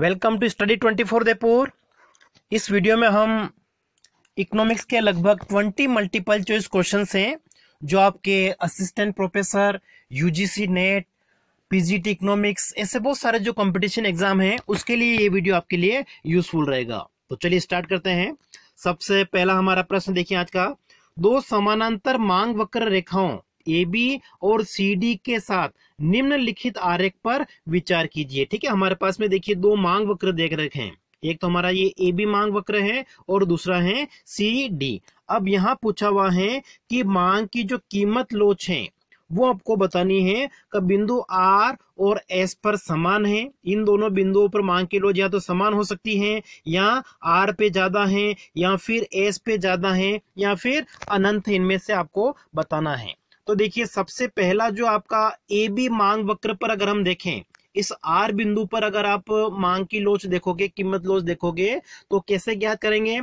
welcome to study twenty four देपुर इस video में हम इकोनॉमिक्स के लगभग ट्वेंटी मल्टीपल चॉइस क्वेश्चन हैं जो आपके assistant professor UGC NET PGT economics ऐसे बहुत सारे जो कंपटीशन एग्जाम हैं उसके लिए ये वीडियो आपके लिए यूजफुल रहेगा तो चलिए स्टार्ट करते हैं सबसे पहला हमारा प्रश्न देखिए आज का दो समानांतर मांग वक्र रेखाओं ए बी और सी डी के साथ निम्नलिखित आरेख पर विचार कीजिए ठीक है हमारे पास में देखिए दो मांग वक्र देख रखे हैं एक तो हमारा ये ए बी मांग वक्र है और दूसरा है सी डी अब यहाँ पूछा हुआ है कि मांग की जो कीमत लोच है वो आपको बतानी है कि बिंदु आर और एस पर समान है इन दोनों बिंदुओं पर मांग की लोच या तो समान हो सकती है या आर पे ज्यादा है या फिर एस पे ज्यादा है या फिर अनंत है इनमें से आपको बताना है तो देखिए सबसे पहला जो आपका ए बी मांग वक्र पर अगर हम देखें इस आर बिंदु पर अगर आप मांग की लोच देखोगे कीमत लोच देखोगे तो कैसे ज्ञात करेंगे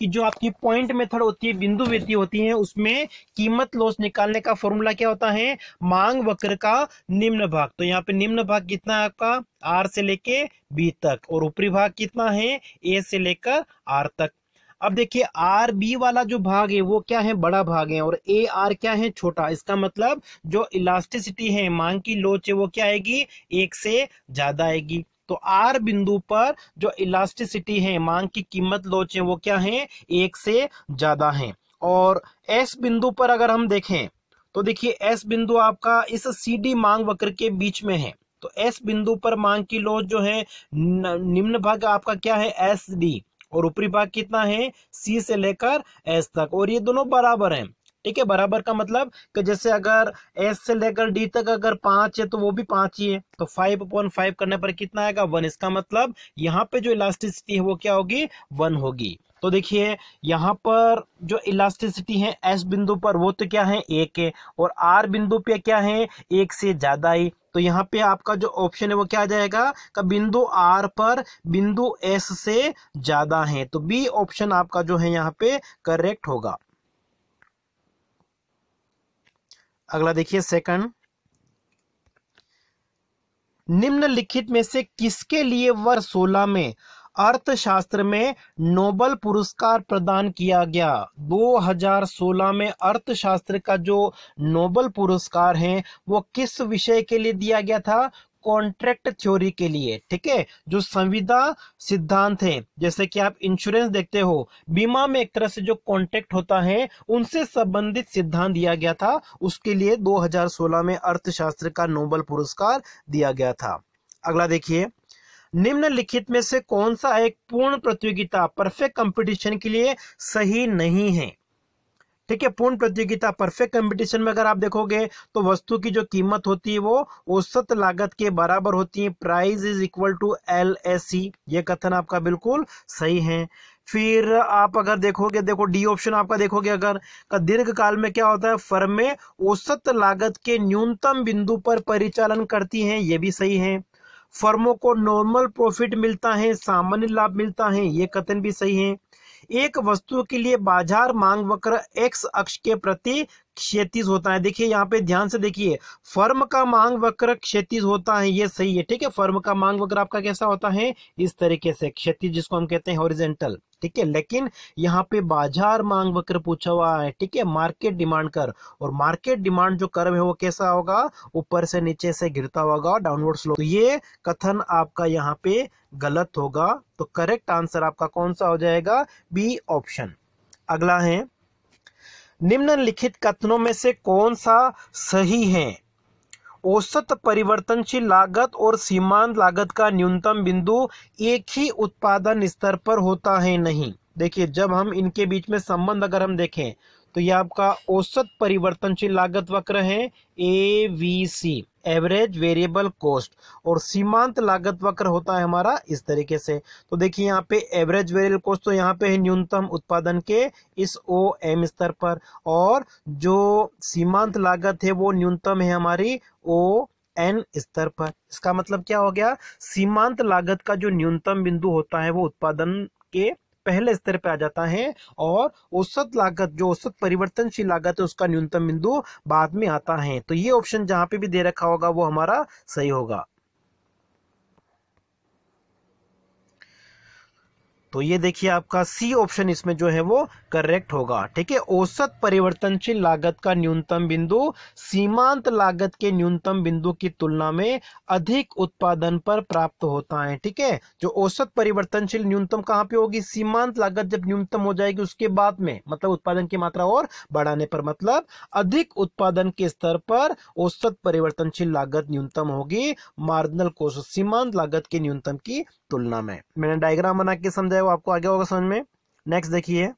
कि जो आपकी पॉइंट मेथड होती है बिंदु वेती होती है उसमें कीमत लोच निकालने का फॉर्मूला क्या होता है मांग वक्र का निम्न भाग तो यहाँ पे निम्न भाग कितना है आपका आर से लेके बी तक और ऊपरी भाग कितना है ए से लेकर आर तक अब देखिए आर बी वाला जो भाग है वो क्या है बड़ा भाग है और ए आर क्या है छोटा इसका मतलब जो इलास्टिसिटी है मांग की लोच है वो क्या आएगी एक से ज्यादा आएगी तो आर बिंदु पर जो इलास्टिसिटी है मांग की कीमत लोच है वो क्या है एक से ज्यादा है और एस बिंदु पर अगर हम देखें तो देखिए एस बिंदु आपका इस डी मांग वक्र के बीच में है तो एस बिंदु पर मांग की लोच जो है निम्न भाग आपका क्या है एस डी और ऊपरी भाग कितना है सी से लेकर एस तक और ये दोनों बराबर हैं ठीक है बराबर का मतलब कि जैसे अगर एस से लेकर डी तक अगर पांच है तो वो भी पांच ही है तो फाइव अपॉन फाइव करने पर कितना आएगा वन इसका मतलब यहाँ पे जो इलास्टिसिटी है वो क्या होगी वन होगी तो देखिए यहाँ पर जो इलास्टिसिटी है एस बिंदु पर वो तो क्या है एक है और आर बिंदु पे क्या है एक से ज़्यादा है तो यहाँ पे आपका जो ऑप्शन है वो क्या आ जाएगा का बिंदु आर पर बिंदु एस से ज़्यादा है तो बी ऑप्शन आपका जो है यहाँ पे करेक्ट होगा अगला देखिए सेकंड निम्नलिखित में से किसके लिए वर्ष सोलह में अर्थशास्त्र में नोबल पुरस्कार प्रदान किया गया 2016 में अर्थशास्त्र का जो नोबल पुरस्कार है वो किस विषय के लिए दिया गया था कॉन्ट्रैक्ट थ्योरी के लिए ठीक है जो संविदा सिद्धांत है जैसे कि आप इंश्योरेंस देखते हो बीमा में एक तरह से जो कॉन्ट्रैक्ट होता है उनसे संबंधित सिद्धांत दिया गया था उसके लिए 2016 में अर्थशास्त्र का नोबल पुरस्कार दिया गया था अगला देखिए निम्नलिखित में से कौन सा एक पूर्ण प्रतियोगिता परफेक्ट कंपटीशन के लिए सही नहीं है ठीक है पूर्ण प्रतियोगिता परफेक्ट कंपटीशन में अगर आप देखोगे तो वस्तु की जो कीमत होती है वो औसत लागत के बराबर होती है price is equal to L S C ये कथन आपका बिल्कुल सही है फिर आप अगर देखोगे देखो डी ऑप्शन आपका देखोगे अगर का दीर्घ काल में क्या होता है फर्में औसत लागत के न्यूनतम बिंदु पर परिचालन करती हैं ये भी सही है फर्मों को नॉर्मल प्रॉफिट मिलता है सामान्य लाभ मिलता है ये कथन भी सही है एक वस्तु के लिए बाजार मांग वक्र एक्स अक्ष के प्रति क्षेत्र होता है देखिए यहाँ पे ध्यान से देखिए फर्म का मांग वक्र क्षेत्र होता है ये सही है ठीक है फर्म का मांग वक्र आपका कैसा होता है इस तरीके से क्षेत्र जिसको हम कहते हैं हॉरिजेंटल ठीक है लेकिन यहाँ पे बाजार मांग वक्र पूछा हुआ है ठीक है मार्केट डिमांड कर और मार्केट डिमांड जो कर्व है वो कैसा होगा ऊपर से नीचे से गिरता होगा डाउनवर्ड स्लो तो ये कथन आपका यहाँ पे गलत होगा तो करेक्ट आंसर आपका कौन सा हो जाएगा बी ऑप्शन अगला है निम्नलिखित कथनों में से कौन सा सही है औसत परिवर्तनशील लागत और सीमांत लागत का न्यूनतम बिंदु एक ही उत्पादन स्तर पर होता है नहीं देखिए जब हम इनके बीच में संबंध अगर हम देखें तो ये आपका औसत परिवर्तनशील लागत वक्र है A V C average variable cost और सीमांत लागत वक्र होता है हमारा इस तरीके से तो देखिए यहाँ पे एवरेज वेरिएबल कॉस्ट तो यहाँ पे है न्यूनतम उत्पादन के इस ओ एम स्तर पर और जो सीमांत लागत है वो न्यूनतम है हमारी ओ एन स्तर पर इसका मतलब क्या हो गया सीमांत लागत का जो न्यूनतम बिंदु होता है वो उत्पादन के पहले स्तर पर आ जाता है और औसत लागत जो औसत परिवर्तनशील लागत है उसका न्यूनतम बिंदु बाद में आता है तो ये ऑप्शन जहां पे भी दे रखा होगा वो हमारा सही होगा तो ये देखिए आपका सी ऑप्शन इसमें जो है वो करेक्ट होगा ठीक है औसत परिवर्तनशील लागत का न्यूनतम बिंदु सीमांत लागत के न्यूनतम बिंदु की तुलना में अधिक उत्पादन पर प्राप्त होता है ठीक है जो औसत परिवर्तनशील न्यूनतम कहाँ पे होगी सीमांत लागत जब न्यूनतम हो जाएगी उसके बाद में मतलब उत्पादन की मात्रा और बढ़ाने पर मतलब अधिक उत्पादन के स्तर पर औसत परिवर्तनशील लागत न्यूनतम होगी मार्जिनल कोष सीमांत लागत के न्यूनतम की तुलना में मैंने डायग्राम बना के समझा है वो आपको आगे होगा समझ में नेक्स्ट देखिए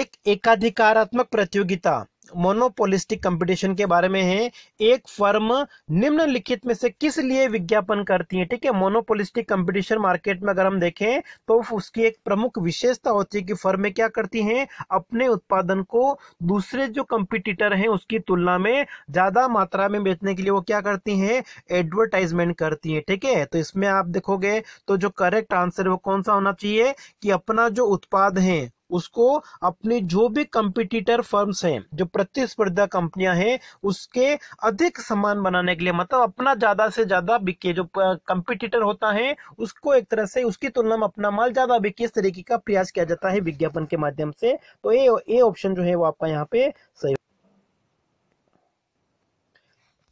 एक एकाधिकारात्मक प्रतियोगिता मोनोपोलिस्टिक कंपटीशन के बारे में है एक फर्म निम्नलिखित में से किस लिए विज्ञापन करती है ठीक है मोनोपोलिस्टिक कंपटीशन मार्केट में अगर हम देखें तो उसकी एक प्रमुख विशेषता होती है कि फर्में क्या करती हैं अपने उत्पादन को दूसरे जो कंपिटिटर हैं उसकी तुलना में ज़्यादा मात्रा में बेचने के लिए वो क्या करती हैं एडवर्टाइजमेंट करती हैं ठीक है तो इसमें आप देखोगे तो जो करेक्ट आंसर वो कौन सा होना चाहिए कि अपना जो उत्पाद है उसको अपनी जो भी कंपिटिटर फर्म्स हैं जो प्रतिस्पर्धा कंपनियां हैं उसके अधिक समान बनाने के लिए मतलब अपना ज्यादा से ज्यादा बिके जो कंपिटिटर होता है उसको एक तरह से उसकी तुलना में अपना माल ज्यादा बिके इस तरीके का प्रयास किया जाता है विज्ञापन के माध्यम से तो ये ऑप्शन जो है वो आपका यहाँ पे सही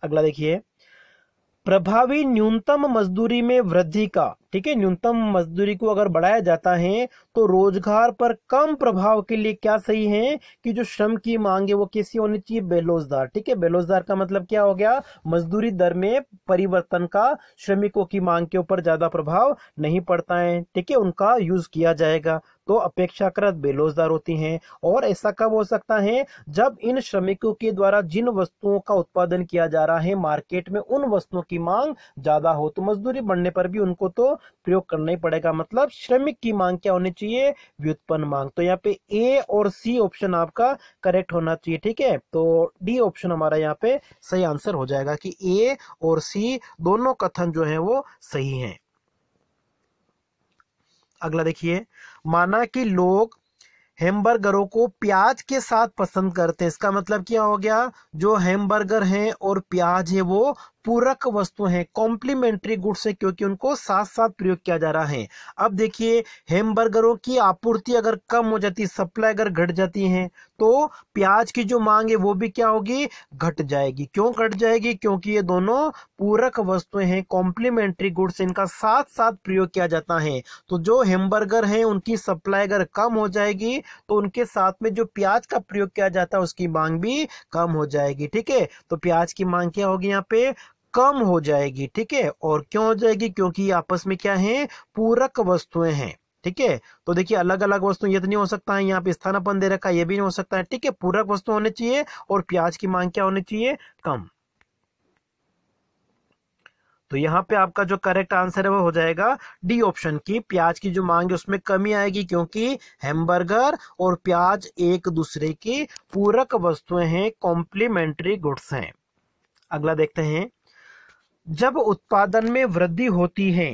अगला देखिए प्रभावी न्यूनतम मजदूरी में वृद्धि का ठीक है न्यूनतम मजदूरी को अगर बढ़ाया जाता है तो रोजगार पर कम प्रभाव के लिए क्या सही है कि जो श्रम की मांग है वो कैसी होनी चाहिए बेरोजगार ठीक है बेरोजगार का मतलब क्या हो गया मजदूरी दर में परिवर्तन का श्रमिकों की मांग के ऊपर ज्यादा प्रभाव नहीं पड़ता है ठीक है उनका यूज किया जाएगा तो अपेक्षाकृत बेरोजगार होती हैं और ऐसा कब हो सकता है जब इन श्रमिकों के द्वारा जिन वस्तुओं का उत्पादन किया जा रहा है मार्केट में उन वस्तुओं की मांग ज्यादा हो तो मजदूरी बढ़ने पर भी उनको तो प्रयोग करना ही पड़ेगा मतलब श्रमिक की मांग क्या होनी चाहिए व्युत्पन्न मांग तो यहाँ पे ए और सी ऑप्शन आपका करेक्ट होना चाहिए ठीक है तो डी ऑप्शन हमारा यहाँ पे सही आंसर हो जाएगा कि ए और सी दोनों कथन जो है वो सही है अगला देखिए माना कि लोग हेमबर्गरों को प्याज के साथ पसंद करते हैं इसका मतलब क्या हो गया जो हेमबर्गर हैं और प्याज है वो पूरक वस्तु हैं कॉम्प्लीमेंट्री गुड्स हैं क्योंकि उनको साथ साथ प्रयोग किया जा रहा है अब देखिए हेमबर्गरों की आपूर्ति अगर कम हो जाती सप्लाई अगर घट जाती है तो प्याज की जो मांग है वो भी क्या होगी घट जाएगी क्यों घट जाएगी क्योंकि ये दोनों पूरक वस्तुएं हैं कॉम्प्लीमेंट्री गुड्स इनका साथ साथ प्रयोग किया जाता है तो जो हेमबर्गर हैं उनकी सप्लाई अगर कम हो जाएगी तो उनके साथ में जो प्याज का प्रयोग किया जाता है उसकी मांग भी कम हो जाएगी ठीक है तो प्याज की मांग क्या होगी यहाँ पे कम हो जाएगी ठीक है और क्यों हो जाएगी क्योंकि आपस में क्या है पूरक वस्तुएं हैं ठीक है तो देखिए अलग अलग वस्तु ये तो नहीं हो सकता है यहाँ पे स्थानापन दे रखा है ये भी नहीं हो सकता है ठीक है पूरक वस्तु होनी चाहिए और प्याज की मांग क्या होनी चाहिए कम तो यहाँ पे आपका जो करेक्ट आंसर है वो हो जाएगा डी ऑप्शन की प्याज की जो मांग है उसमें कमी आएगी क्योंकि हैमबर्गर और प्याज एक दूसरे की पूरक वस्तुएं हैं कॉम्प्लीमेंट्री गुड्स हैं अगला देखते हैं जब उत्पादन में वृद्धि होती है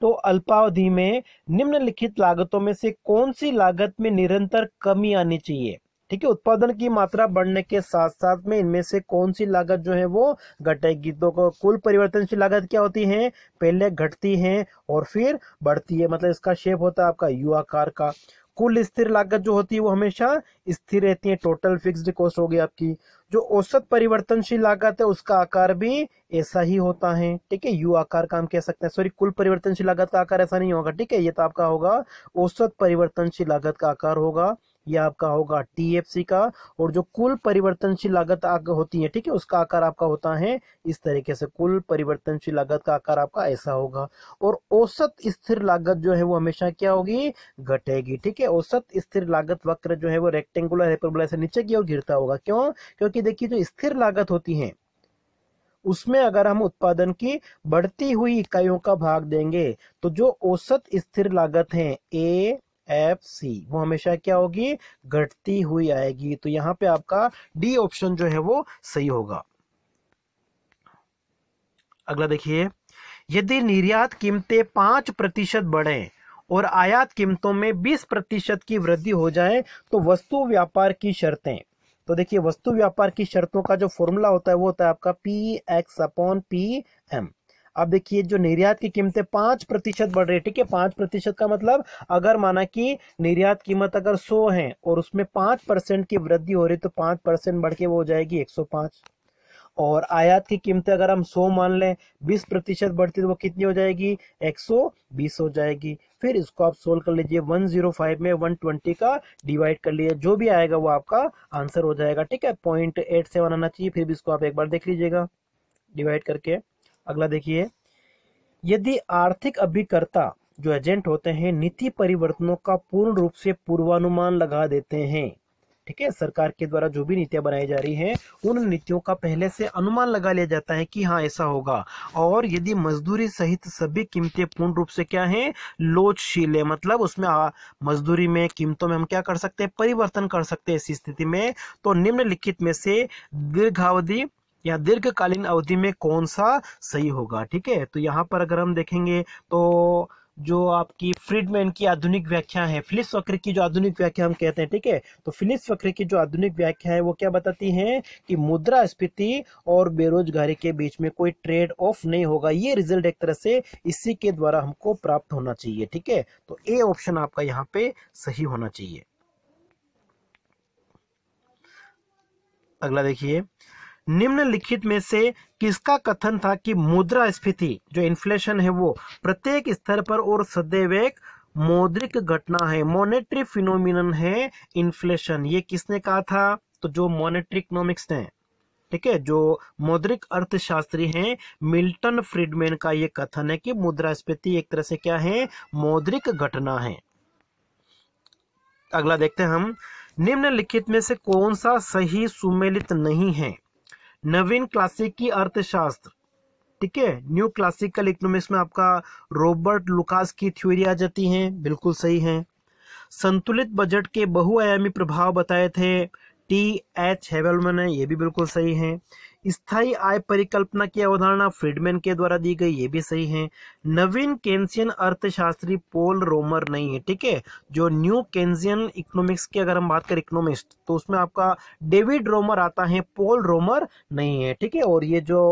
तो अल्पावधि में निम्नलिखित लागतों में से कौन सी लागत में निरंतर कमी आनी चाहिए ठीक है उत्पादन की मात्रा बढ़ने के साथ साथ में इनमें से कौन सी लागत जो है वो घटेगी तो कुल परिवर्तनशील लागत क्या होती है पहले घटती है और फिर बढ़ती है मतलब इसका शेप होता है आपका यू आकार का कुल स्थिर लागत जो होती है वो हमेशा स्थिर रहती है टोटल फिक्स्ड कॉस्ट होगी आपकी जो औसत परिवर्तनशील लागत है उसका आकार भी ऐसा ही होता है ठीक है यू आकार का हम कह सकते हैं सॉरी कुल परिवर्तनशील लागत का आकार ऐसा नहीं होगा ठीक है ये तो आपका होगा औसत परिवर्तनशील लागत का आकार होगा ये आपका होगा टीएफसी का और जो कुल परिवर्तनशील लागत होती है ठीक है उसका आकार आपका होता है इस तरीके से कुल परिवर्तनशील लागत का आकार आपका ऐसा होगा और औसत स्थिर लागत जो है वो हमेशा क्या होगी घटेगी ठीक है औसत स्थिर लागत वक्र जो है वो रेक्टेंगुलर हाइपरबोला से नीचे की ओर गिरता होगा क्यों क्योंकि देखिए जो स्थिर लागत होती है उसमें अगर हम उत्पादन की बढ़ती हुई इकाइयों का भाग देंगे तो जो औसत स्थिर लागत है ए एफ सी वो हमेशा क्या होगी घटती हुई आएगी तो यहाँ पे आपका डी ऑप्शन जो है वो सही होगा अगला देखिए यदि निर्यात कीमतें पांच प्रतिशत बढ़े और आयात कीमतों में बीस प्रतिशत की वृद्धि हो जाए तो वस्तु व्यापार की शर्तें तो देखिए वस्तु व्यापार की शर्तों का जो फॉर्मूला होता है वो होता है आपका P X upon P M अब देखिए जो निर्यात की कीमतें पाँच प्रतिशत बढ़ रही है ठीक है पाँच प्रतिशत का मतलब अगर माना कि निर्यात कीमत अगर सौ है और उसमें पाँच परसेंट की वृद्धि हो रही तो पाँच परसेंट बढ़ के वो हो जाएगी एक सौ पाँच और आयात की कीमतें अगर हम सो मान लें बीस प्रतिशत बढ़ती तो वो कितनी हो जाएगी बीस हो जाएगी फिर इसको आप सोल्व कर लीजिए फाइव में ट्वेंटी का डिवाइड कर लीजिए जो भी आएगा वो आपका आंसर हो जाएगा ठीक है पॉइंट एट सेवन आना चाहिए फिर भी इसको आप एक बार देख लीजिएगा डिवाइड करके अगला देखिए यदि आर्थिक अभिकर्ता जो एजेंट होते हैं नीति परिवर्तनों का पूर्ण रूप से पूर्वानुमान लगा देते हैं ठीक है सरकार के द्वारा जो भी नीतियां बनाई जा रही हैं उन नीतियों का पहले से अनुमान लगा लिया जाता है कि हाँ ऐसा होगा और यदि मजदूरी सहित सभी कीमतें पूर्ण रूप से क्या हैं लोचशील है मतलब उसमें आ, मजदूरी में कीमतों में हम क्या कर सकते हैं परिवर्तन कर सकते हैं ऐसी स्थिति में तो निम्नलिखित में से दीर्घावधि या दीर्घकालीन अवधि में कौन सा सही होगा ठीक है तो यहाँ पर अगर हम देखेंगे तो जो आपकी फ्रीडमैन की आधुनिक व्याख्या है फिलिस वक्र की जो आधुनिक व्याख्या हम कहते हैं ठीक है तो फिलिस वक्र की जो आधुनिक व्याख्या है वो क्या बताती है कि मुद्रा स्फीति और बेरोजगारी के बीच में कोई ट्रेड ऑफ नहीं होगा ये रिजल्ट एक तरह से इसी के द्वारा हमको प्राप्त होना चाहिए ठीक है तो ए ऑप्शन आपका यहाँ पे सही होना चाहिए अगला देखिए निम्नलिखित में से किसका कथन था कि मुद्रा स्फीति जो इन्फ्लेशन है वो प्रत्येक स्तर पर और सदैव एक मौद्रिक घटना है मॉनेटरी फिनोमिन है इन्फ्लेशन ये किसने कहा था तो जो मॉनेटरी इकोनॉमिक्स ने ठीक है जो मौद्रिक अर्थशास्त्री हैं मिल्टन फ्रीडमैन का ये कथन है कि मुद्रास्फीति एक तरह से क्या है मौद्रिक घटना है अगला देखते हैं हम निम्नलिखित में से कौन सा सही सुमेलित नहीं है नवीन क्लासिकी अर्थशास्त्र ठीक है न्यू क्लासिकल इकोनॉमिक्स में आपका रॉबर्ट लुकास की थ्योरी आ जाती है बिल्कुल सही है संतुलित बजट के बहुआयामी प्रभाव बताए थे टी एच हेवलमन है ये भी बिल्कुल सही है स्थायी आय परिकल्पना की अवधारणा फ्रीडमैन के द्वारा दी गई ये भी सही है नवीन केन्सियन अर्थशास्त्री पोल रोमर नहीं है ठीक है जो न्यू केन्सियन इकोनॉमिक्स की अगर हम बात करें इकोनॉमिस्ट तो उसमें आपका डेविड रोमर आता है पोल रोमर नहीं है ठीक है और ये जो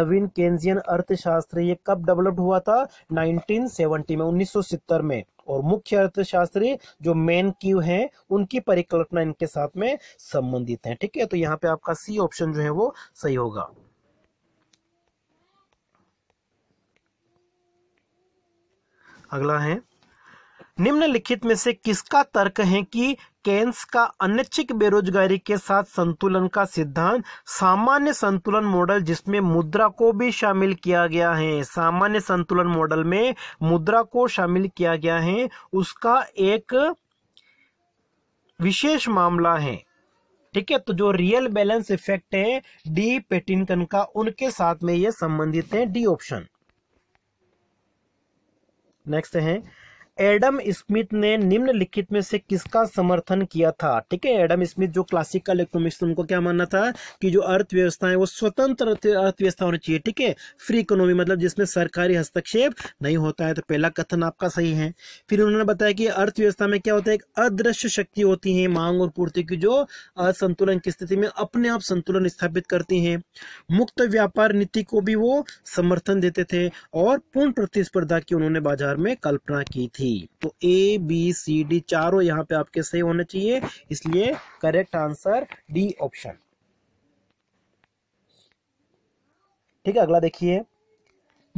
नवीन केन्जियन अर्थशास्त्र ये कब डेवलप्ड हुआ था नाइनटीन में उन्नीस में और मुख्य अर्थशास्त्री जो मेन क्यू हैं उनकी परिकल्पना इनके साथ में संबंधित है ठीक है तो यहाँ पे आपका सी ऑप्शन जो है वो सही होगा अगला है निम्नलिखित में से किसका तर्क है कि केन्स का अनैच्छिक बेरोजगारी के साथ संतुलन का सिद्धांत सामान्य संतुलन मॉडल जिसमें मुद्रा को भी शामिल किया गया है सामान्य संतुलन मॉडल में मुद्रा को शामिल किया गया है उसका एक विशेष मामला है ठीक है तो जो रियल बैलेंस इफेक्ट है डी पेटिनकन का उनके साथ में ये संबंधित है डी ऑप्शन नेक्स्ट है एडम स्मिथ ने निम्नलिखित में से किसका समर्थन किया था ठीक है एडम स्मिथ जो क्लासिकल इकोनॉमिक्स उनको क्या मानना था कि जो अर्थव्यवस्था है वो स्वतंत्र अर्थव्यवस्था होनी चाहिए ठीक है फ्री इकोनॉमी मतलब जिसमें सरकारी हस्तक्षेप नहीं होता है तो पहला कथन आपका सही है फिर उन्होंने बताया कि अर्थव्यवस्था में क्या होता है एक अदृश्य शक्ति होती है मांग और पूर्ति की जो असंतुलन की स्थिति में अपने आप संतुलन स्थापित करती है मुक्त व्यापार नीति को भी वो समर्थन देते थे और पूर्ण प्रतिस्पर्धा की उन्होंने बाजार में कल्पना की थी सी तो ए बी सी डी चारों यहाँ पे आपके सही होने चाहिए इसलिए करेक्ट आंसर डी ऑप्शन ठीक है अगला देखिए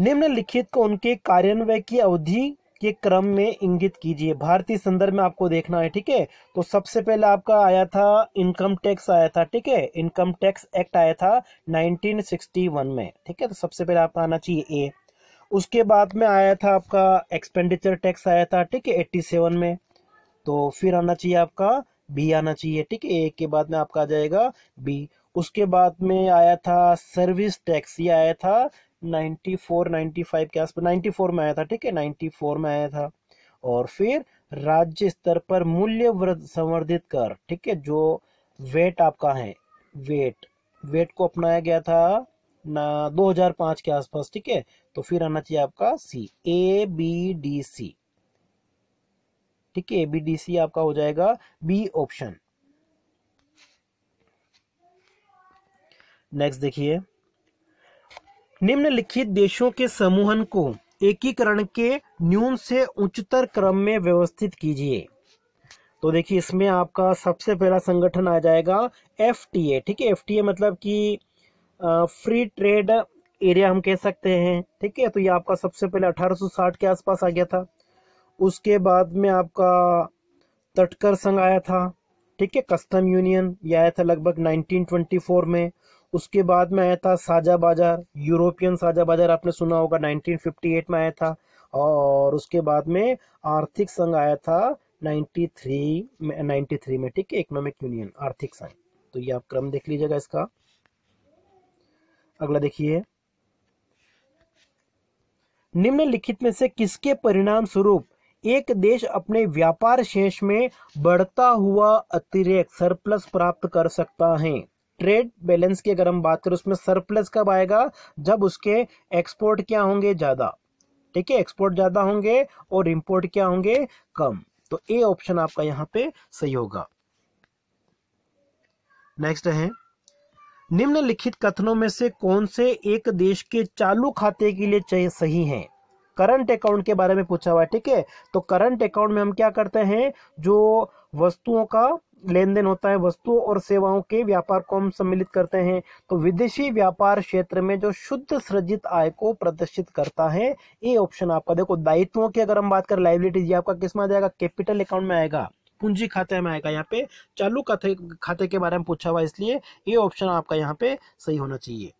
निम्नलिखित को उनके कार्यान्वय की अवधि के क्रम में इंगित कीजिए भारतीय संदर्भ में आपको देखना है ठीक है तो सबसे पहले आपका आया था इनकम टैक्स आया था ठीक है इनकम टैक्स एक्ट आया था 1961 में ठीक है तो सबसे पहले आपका आना चाहिए ए उसके बाद में आया था आपका एक्सपेंडिचर टैक्स आया था ठीक है एट्टी सेवन में तो फिर आना चाहिए आपका बी आना चाहिए ठीक है ए के बाद में आपका आ जाएगा बी उसके बाद में आया था सर्विस टैक्स ये आया था नाइन्टी फोर नाइन्टी फाइव के आसपास नाइन्टी फोर में आया था ठीक है नाइन्टी फोर में आया था और फिर राज्य स्तर पर मूल्य संवर्धित कर ठीक है जो वेट आपका है वेट वेट को अपनाया गया था ना पांच के आसपास ठीक है तो फिर आना चाहिए आपका सी ए बी डी सी ठीक है ए बी डी सी आपका हो जाएगा बी ऑप्शन नेक्स्ट देखिए निम्नलिखित देशों के समूहन को एकीकरण के न्यून से उच्चतर क्रम में व्यवस्थित कीजिए तो देखिए इसमें आपका सबसे पहला संगठन आ जाएगा एफ ठीक है एफ मतलब कि फ्री ट्रेड एरिया हम कह सकते हैं ठीक है तो ये आपका सबसे पहले 1860 के आसपास आ गया था उसके बाद में आपका तटकर संघ आया था ठीक है कस्टम यूनियन ये आया था लगभग 1924 में उसके बाद में आया था साजा बाजार यूरोपियन साजा बाजार आपने सुना होगा 1958 में आया था और उसके बाद में आर्थिक संघ आया था 93 में 93 में ठीक है इकोनॉमिक यूनियन आर्थिक संघ तो ये आप क्रम देख लीजिएगा इसका अगला देखिए निम्नलिखित में से किसके परिणाम स्वरूप एक देश अपने व्यापार शेष में बढ़ता हुआ अतिरिक्त सरप्लस प्राप्त कर सकता है ट्रेड बैलेंस की अगर हम बात करें उसमें सरप्लस कब आएगा जब उसके एक्सपोर्ट क्या होंगे ज़्यादा ठीक है एक्सपोर्ट ज़्यादा होंगे और इम्पोर्ट क्या होंगे कम तो ए ऑप्शन आपका यहां पे सही होगा नेक्स्ट है निम्नलिखित कथनों में से कौन से एक देश के चालू खाते के लिए सही हैं करंट अकाउंट के बारे में पूछा हुआ है ठीक है तो करंट अकाउंट में हम क्या करते हैं जो वस्तुओं का लेन देन होता है वस्तुओं और सेवाओं के व्यापार को हम सम्मिलित करते हैं तो विदेशी व्यापार क्षेत्र में जो शुद्ध सृजित आय को प्रदर्शित करता है ये ऑप्शन आपका देखो दायित्वों की अगर हम बात करें लाइबिलिटीज आपका किस में आ जाएगा कैपिटल अकाउंट में आएगा पूंजी खाते में आएगा यहाँ पे चालू खाते खाते के बारे में पूछा हुआ इसलिए ये ऑप्शन आपका यहाँ पे सही होना चाहिए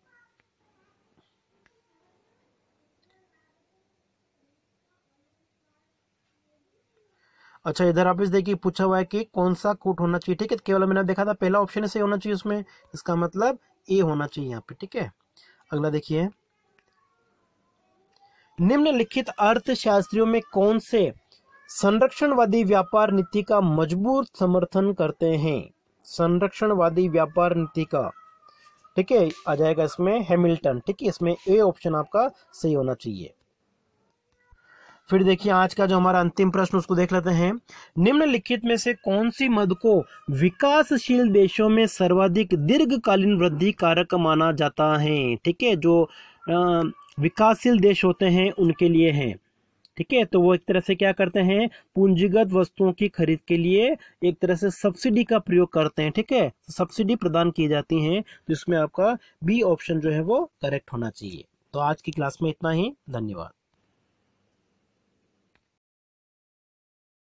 अच्छा इधर आप इस देखिए पूछा हुआ है कि कौन सा कूट होना चाहिए ठीक है केवल मैंने देखा था पहला ऑप्शन सही होना चाहिए उसमें इसका मतलब ए होना चाहिए यहाँ पे ठीक है अगला देखिए निम्नलिखित अर्थशास्त्रियों में कौन से संरक्षणवादी व्यापार नीति का मजबूत समर्थन करते हैं संरक्षणवादी व्यापार नीति का ठीक है आ जाएगा इसमें हैमिल्टन ठीक है इसमें ए ऑप्शन आपका सही होना चाहिए फिर देखिए आज का जो हमारा अंतिम प्रश्न उसको देख लेते हैं निम्नलिखित में से कौन सी मद को विकासशील देशों में सर्वाधिक दीर्घकालीन वृद्धि कारक माना जाता है ठीक है जो विकासशील देश होते हैं उनके लिए है ठीक है तो वो एक तरह से क्या करते हैं पूंजीगत वस्तुओं की खरीद के लिए एक तरह से सब्सिडी का प्रयोग करते हैं ठीक है सब्सिडी तो प्रदान की जाती है तो इसमें आपका बी ऑप्शन जो है वो करेक्ट होना चाहिए तो आज की क्लास में इतना ही धन्यवाद